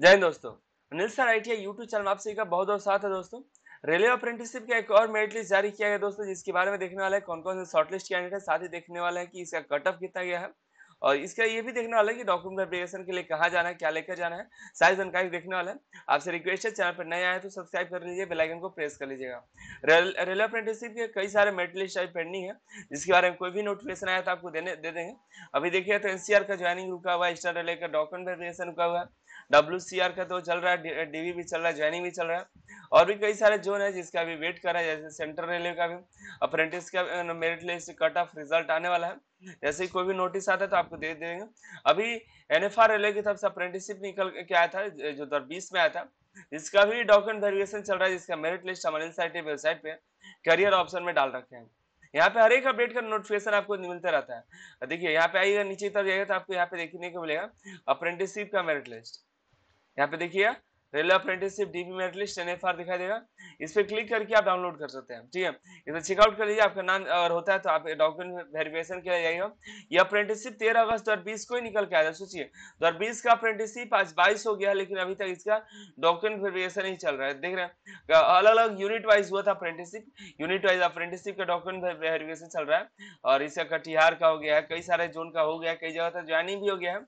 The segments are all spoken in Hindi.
जय हिंद दोस्तों Anil sir I T YouTube channel आपसे आप सभी का बहुत बहुत साथ है दोस्तों रेलवे अप्रेंटिसशिप का एक और मेरिट लिस्ट जारी किया गया दोस्तों जिसके बारे में देखने वाला है कौन कौन से शॉर्टलिस्ट कैंडिडेट है साथ ही देखने वाला है कि इसका कट ऑफ कितना गया है और इसका ये भी देखने वाला है कि डॉक्यूमेंट वेरिफिकेशन के लिए कहाँ जाना है क्या लेकर जाना है सारी जानकारी देखने वाला है आपसे रिक्वेस्ट है चैनल पर नए आए तो सब्सक्राइब कर लीजिए बेलाइकन को प्रेस कर लीजिएगा रेलवे अप्रेंटिसशिप के कई सारे मेरिट लिस्ट अभी पेंडिंग है जिसके बारे में कोई भी नोटिफिकेशन आया तो आपको देने दे देंगे अभी देखिए तो एनसीआर e का ज्वाइनिंग रुका हुआ है स्टार रेलवे का डॉक्यूमेंट वेरिफिकेशन रुका हुआ है डब्ल्यू का तो चल रहा है डीवी भी चल रहा है ज्वाइनिंग भी चल रहा है और भी कई सारे जोन है जिसका भी वेट कर रहा है जैसे सेंट्रल रेलवे का भी अप्रेंटिस का merit list cut off result आने वाला है जैसे कोई भी नोटिस आता है तो आपको दे देंगे अभी एन एफ रेलवे की तरफ से अप्रेंटिसशिप निकल के आया था जो दो में आया था जिसका भी डॉक्यूमेंट वेरिफिकेशन चल रहा है जिसका मेरिट लिस्ट हमारे साइट वेबसाइट पर करियर ऑप्शन में डाल रखे हैं यहाँ पे हर एक अपडेट का नोटिफिकेशन आपको मिलता रहता है देखिए यहाँ पे आइएगा नीचे तरफ जाएगा तो आपको यहाँ पे देखने को मिलेगा अप्रेंटिसशिप का मेरिट लिस्ट यहाँ पे देखिए railway apprenticeship DB merit list एन दिखाई देगा इस पर क्लिक करके आप डाउनलोड कर सकते हैं ठीक है इसे चेकआउट कर लीजिए आपका नाम अगर होता है तो आप डॉक्यूमेंट वेरिफिकेशन किया जाएगा ये अप्रेंटिसशिप तेरह अगस्त दो को ही निकल के आया सोचिए दो का अप्रेंटिसशिप आज बाईस हो गया लेकिन अभी तक इसका डॉक्यूमेंट वेरिफिकेशन ही चल रहा है देख रहे हैं अलग अलग यूनिट वाइज हुआ था अप्रेंटिसशिप यूनिट वाइज अप्रेंटिसशिप का डॉक्यूमेंट वेरिफिकेशन चल रहा है और इसका कटिहार का हो गया है कई सारे जोन का हो गया है कई जगह तक तो ज्वाइनिंग भी हो गया है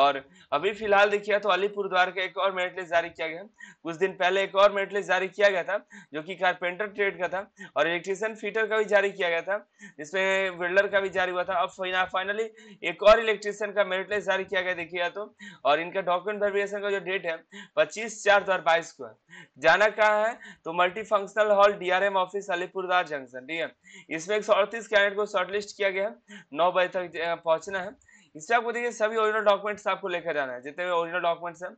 और अभी फिलहाल देखिए तो अलीपुर द्वार का एक और मेरिट लिस्ट जारी किया गया कुछ दिन पहले एक और मेरिट लिस्ट जारी किया गया था जो कि कारपेंटर ट्रेड का था और इलेक्ट्रिशियन फिटर का भी जारी किया गया था जिसमें वेल्डर का भी जारी हुआ था अब फाइनली एक और इलेक्ट्रिशियन का मेरिट लिस्ट जारी किया गया देखिए तो और इनका डॉक्यूमेंट वेरिफिकेशन का जो डेट है पच्चीस चार दो को है जाना कहाँ है तो multi functional hall M office Alipurduar junction ठीक है इसमें एक सौ अड़तीस कैंडिडेट को शॉर्टलिस्ट किया गया है नौ बजे तक पहुंचना है इससे आपको देखिए सभी ओरिजिनल डॉक्यूमेंट्स आपको लेकर जाना है जितने भी ओरिजिनल डॉक्यूमेंट्स हैं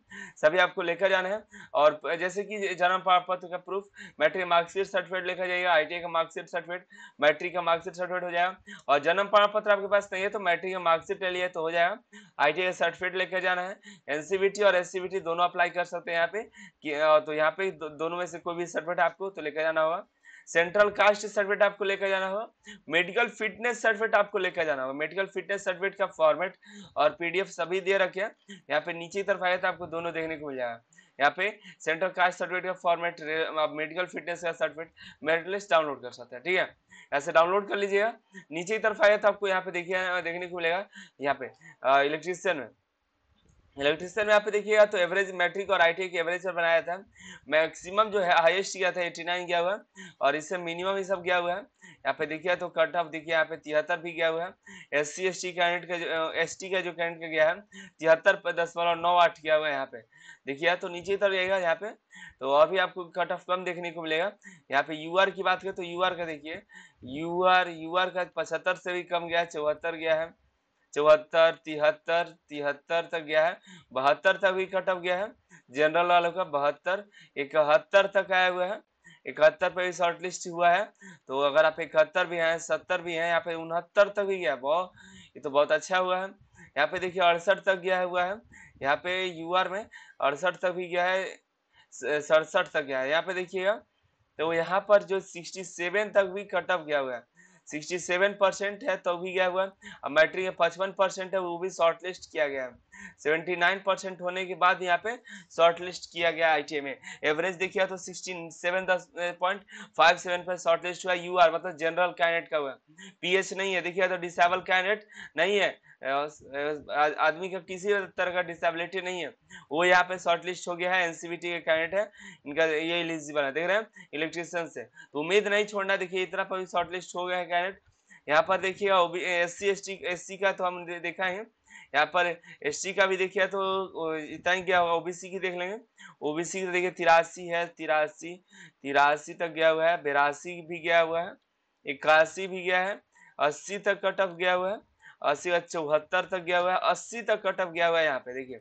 सभी आपको लेकर जाना है और जैसे कि जन्म पत्र का प्रूफ मैट्रिक मार्कशीट सर्टिफिकेट लेकर जाइएगा आई का मार्कशीट सर्टिफिकेट मैट्रिक का मार्कशीट सर्टिफिकेट हो जाएगा और जन्म प्रमाण पत्र आपके पास नहीं है तो मैट्रिक का मार्कशीट ले लिया तो हो जाएगा आई का सर्टिफिकेट लेकर जाना है टी और एस दोनों अप्लाई कर सकते हैं यहाँ पे तो यहाँ पे दोनों में से कोई भी सर्टिफिकेट आपको तो लेकर जाना होगा सेंट्रल कास्ट सर्टिफिकेट आपको लेकर जाना हो मेडिकल फिटनेस सर्टिफिकेट आपको लेकर जाना हो मेडिकल फिटनेस सर्टिफिकेट का फॉर्मेट और पीडीएफ सभी दे रखे हैं यहाँ पे नीचे तरफ आया था तो आपको दोनों देखने को मिल जाएगा यहाँ पे सेंट्रल कास्ट सर्टिफिकेट का फॉर्मेट आप मेडिकल फिटनेस का सर्टिफिकेट मेरिट लिस्ट डाउनलोड कर सकते हैं ठीक है ऐसे डाउनलोड कर लीजिएगा नीचे की तरफ आया था तो आपको यहाँ पे देखिए देखने को मिलेगा यहाँ पे इलेक्ट्रीशियन में इलेक्ट्रिशियन में आप देखिएगा तो एवरेज मैट्रिक और आई के एवरेज पर बनाया था मैक्सिमम जो है हाईएस्ट गया था एटी नाइन गया हुआ है और इससे मिनिमम ही सब गया हुआ है यहाँ पे देखिए तो कट ऑफ देखिए यहाँ पे तिहत्तर भी गया हुआ है S C S T candidate का जो एस टी का जो कैंडिडेट का गया है तिहत्तर दशमलव नौ आठ गया हुआ है यहाँ पे देखिए तो नीचे तरफ रहेगा यहाँ पे तो और भी आपको कट ऑफ कम देखने को मिलेगा यहाँ पे यू की बात करें तो यू का देखिए यू आर का पचहत्तर से भी कम गया है चौहत्तर गया है चौहत्तर तिहत्तर तिहत्तर तक गया है बहत्तर तक भी कट ऑफ गया है जनरल वालों का बहत्तर इकहत्तर तक आया हुआ है इकहत्तर पे भी शॉर्ट लिस्ट हुआ है तो अगर आप इकहत्तर भी हैं सत्तर भी हैं यहाँ पे उनहत्तर तक भी गया बहुत ये तो बहुत अच्छा हुआ है यहाँ पे देखिए अड़सठ तक गया हुआ है यहाँ पे यू में अड़सठ तक भी गया है सड़सठ तक गया है यहाँ पे देखिएगा तो यहाँ पर जो सिक्सटी सेवन तक भी कट ऑफ गया हुआ है 67 परसेंट है तो भी गया हुआ है मैट्रिक में 55 परसेंट है वो भी शॉर्टलिस्ट किया गया है 79 परसेंट होने के बाद यहाँ पे शॉर्टलिस्ट किया गया आई में एवरेज देखिए तो sixty seven point five seven पर शॉर्टलिस्ट हुआ यू आर मतलब जनरल कैंडिडेट का हुआ पी एच नहीं है देखिए तो डिसेबल कैंडिडेट नहीं है आदमी का किसी तरह का डिसेबिलिटी नहीं है वो यहाँ पे शॉर्ट लिस्ट हो गया है एनसीबीटी के कैंडिडेट है इनका ये इलिजिबल है देख रहे हैं इलेक्ट्रिशियन से तो उम्मीद नहीं छोड़ना देखिए इतना पर शॉर्ट लिस्ट हो गया है कैरेट यहाँ पर देखिए S C S T S C का तो हम दे, देखा है यहाँ पर एस टी का भी देखिए तो इतना ही गया होगा ओबीसी की देख लेंगे ओबीसी की तो देखिए तिरासी है तिरासी तिरासी तक गया हुआ है बेरासी भी गया हुआ है इक्यासी भी गया है अस्सी तक कट ऑफ गया हुआ है अस्सी चौहत्तर तक गया हुआ है अस्सी तक कट ऑफ गया हुआ है यहाँ पे देखिए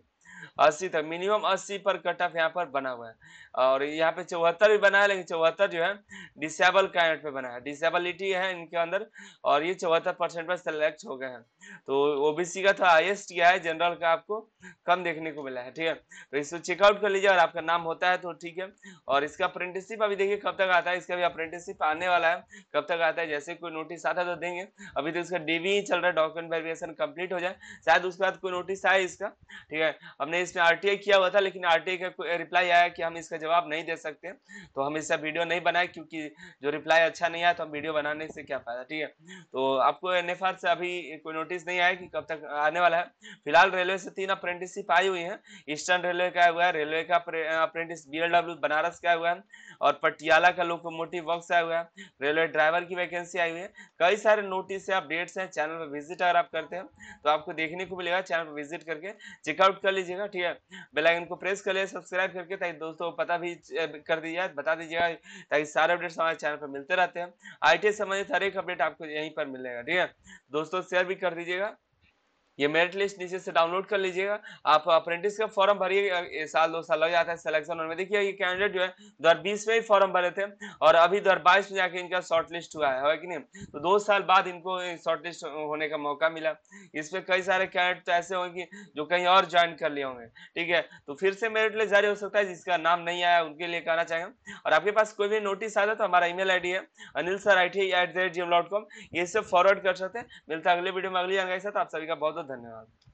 अस्सी तक मिनिमम अस्सी पर कट ऑफ यहाँ पर बना हुआ है और यहाँ पे चौहत्तर भी बना है लेकिन चौहत्तर जो है डिसेबल कैंड पे बना है डिसेबिलिटी है इनके अंदर और ये चौहत्तर परसेंट पर सेलेक्ट हो गए हैं तो ओबीसी का था हाइएस्ट क्या है जनरल का आपको कम देखने को मिला है ठीक है तो इसको चेकआउट कर लीजिए और आपका नाम होता है तो ठीक है और इसका अप्रेंटिसशिप अभी देखिए कब तक आता है इसका भी अप्रेंटिसशिप आने वाला है कब तक आता है जैसे कोई नोटिस आता है तो देंगे अभी तो इसका डीवी e चल रहा है डॉक्यूमेंट वेरिफिकेशन कंप्लीट हो जाए शायद उसके बाद कोई नोटिस आए इसका ठीक है हमने इसमें आरटीआई किया हुआ था लेकिन आरटीआई का रिप्लाई आया कि हम इसका जवाब नहीं दे सकते तो हम इसका वीडियो नहीं बनाए क्योंकि जो रिप्लाई अच्छा नहीं आया तो हम वीडियो बनाने से क्या फायदा ठीक है तो आपको एन से अभी कोई नोटिस नहीं आया कि कब तक आने वाला है फिलहाल रेलवे से तीन अप्रेंटिसशिप आई हुई है ईस्टर्न रेलवे का हुआ है रेलवे का अप्रेंटिस बी बनारस का हुआ है और पटियाला का लोकोमोटिव वर्क आया हुआ है रेलवे ड्राइवर की वैकेंसी आई हुई है कई सारे नोटिस है अपडेट्स हैं चैनल पर विजिट अगर आप करते हैं तो आपको देखने को मिलेगा चैनल पर विजिट करके चेकआउट कर लीजिएगा ठीक है बेल आइकन को प्रेस कर लिया सब्सक्राइब करके ताकि दोस्तों को पता भी कर दीजिए बता दीजिएगा ताकि सारे अपडेट्स हमारे चैनल पर मिलते रहते हैं आई संबंधित हर एक अपडेट आपको यहीं पर मिलेगा ठीक है दोस्तों शेयर भी कर दीजिएगा ये मेरिट लिस्ट नीचे से डाउनलोड कर लीजिएगा आप अप्रेंटिस का फॉर्म भरिए साल दो साल लग जाता है सिलेक्शन में देखिए ये कैंडिडेट जो है दो बीस में ही फॉर्म भरे थे और अभी दो में जाके इनका शॉर्ट लिस्ट हुआ है कि नहीं तो दो साल बाद इनको शॉर्ट लिस्ट होने का मौका मिला इसमें कई सारे कैंडिडेट तो ऐसे होंगे जो कहीं और ज्वाइन कर लिए होंगे ठीक है तो फिर से मेरिट लिस्ट जारी हो सकता है जिसका नाम नहीं आया उनके लिए कहना चाहेंगे और आपके पास कोई भी नोटिस आता जाए तो हमारा ईमेल मेल है Anil sir I T at the rate G M dot com ये सब फॉरवर्ड कर सकते हैं मिलता है अगले वीडियो में अगली जानकारी साथ आप सभी का बहुत ಧನ್ಯವಾದ